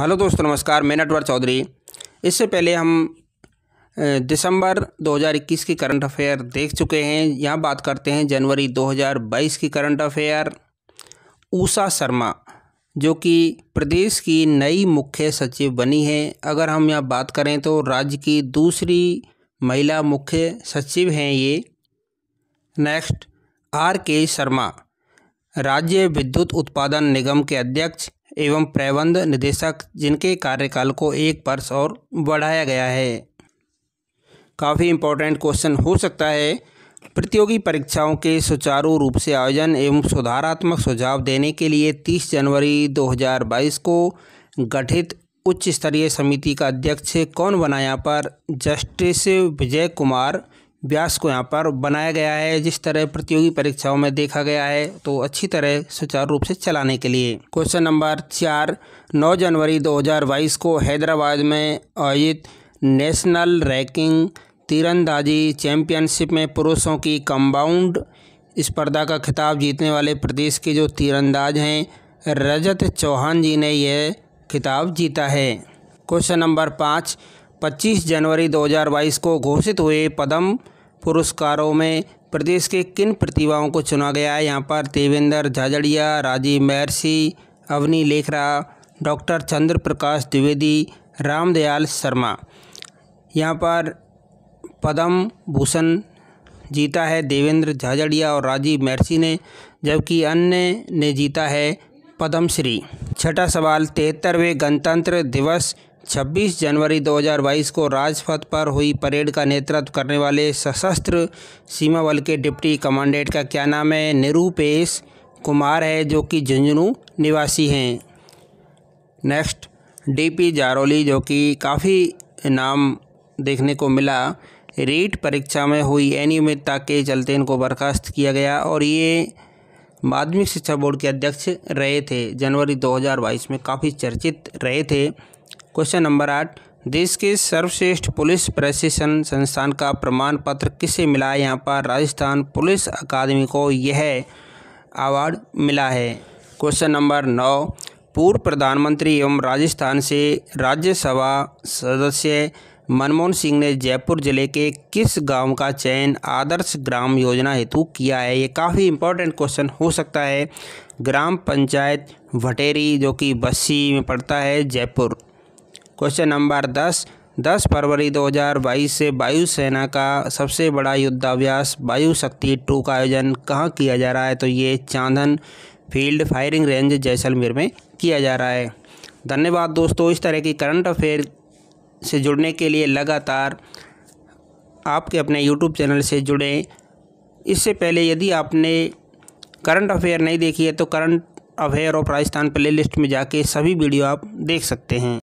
hello दोस्तों नमस्कार मैं नटवर चौधरी इससे पहले हम दिसंबर 2021 की करंट अफेयर देख चुके हैं यहाँ बात करते हैं जनवरी 2022 की करंट अफेयर ऊषा शर्मा जो कि प्रदेश की नई मुख्य सचिव बनी है अगर हम यहाँ बात करें तो राज्य की दूसरी महिला मुख्य सचिव हैं ये नेक्स्ट आर के शर्मा राज्य विद्युत उत्पादन निगम के अध्यक्ष एवं प्रबंध निदेशक जिनके कार्यकाल को एक वर्ष और बढ़ाया गया है काफ़ी इम्पोर्टेंट क्वेश्चन हो सकता है प्रतियोगी परीक्षाओं के सुचारू रूप से आयोजन एवं सुधारात्मक सुझाव देने के लिए 30 जनवरी 2022 को गठित उच्च स्तरीय समिति का अध्यक्ष कौन बनाया पर जस्टिस विजय कुमार व्यास को यहाँ पर बनाया गया है जिस तरह प्रतियोगी परीक्षाओं में देखा गया है तो अच्छी तरह सुचारू रूप से चलाने के लिए क्वेश्चन नंबर चार नौ जनवरी बाईस को हैदराबाद में आयोजित नेशनल रैंकिंग तीरंदाजी चैंपियनशिप में पुरुषों की कंबाउंड स्पर्धा का खिताब जीतने वाले प्रदेश के जो तीरंदाज हैं रजत चौहान जी ने यह खिताब जीता है क्वेश्चन नंबर पाँच 25 जनवरी 2022 को घोषित हुए पदम पुरस्कारों में प्रदेश के किन प्रतिभाओं को चुना गया है यहाँ पर देवेंद्र झाझड़िया राजीव महर्षि अवनी लेखरा डॉक्टर चंद्र प्रकाश द्विवेदी रामदयाल शर्मा यहाँ पर पद्म भूषण जीता है देवेंद्र झाझड़िया और राजीव महर्षि ने जबकि अन्य ने जीता है पद्मश्री छठा सवाल तिहत्तरवें गणतंत्र दिवस 26 जनवरी 2022 को राजपथ पर हुई परेड का नेतृत्व करने वाले सशस्त्र सीमा बल के डिप्टी कमांडेंट का क्या नाम है निरूपेश कुमार है जो कि झुंझुनू निवासी हैं नेक्स्ट डीपी जारोली जो कि काफ़ी नाम देखने को मिला रीट परीक्षा में हुई अनियमितता के चलते इनको बर्खास्त किया गया और ये माध्यमिक शिक्षा बोर्ड के अध्यक्ष रहे थे जनवरी 2022 में काफ़ी चर्चित रहे थे क्वेश्चन नंबर आठ देश के सर्वश्रेष्ठ पुलिस प्रशिक्षण संस्थान का प्रमाण पत्र किसे मिला है यहाँ पर राजस्थान पुलिस अकादमी को यह अवार्ड मिला है क्वेश्चन नंबर नौ पूर्व प्रधानमंत्री एवं राजस्थान से राज्यसभा सदस्य मनमोहन सिंह ने जयपुर जिले के किस गांव का चयन आदर्श ग्राम योजना हेतु किया है ये काफ़ी इंपॉर्टेंट क्वेश्चन हो सकता है ग्राम पंचायत भटेरी जो कि बस्सी में पड़ता है जयपुर क्वेश्चन नंबर दस दस फरवरी 2022 से वायुसेना का सबसे बड़ा युद्धाभ्यास वायु शक्ति टू का आयोजन कहाँ किया जा रहा है तो ये Chandan field firing range Jaisalmer में किया जा रहा है धन्यवाद दोस्तों इस तरह की करंट अफेयर से जुड़ने के लिए लगातार आपके अपने यूट्यूब चैनल से जुड़ें इससे पहले यदि आपने करंट अफेयर नहीं देखी है तो current affair of Rajasthan list में जाके सभी वीडियो आप देख सकते हैं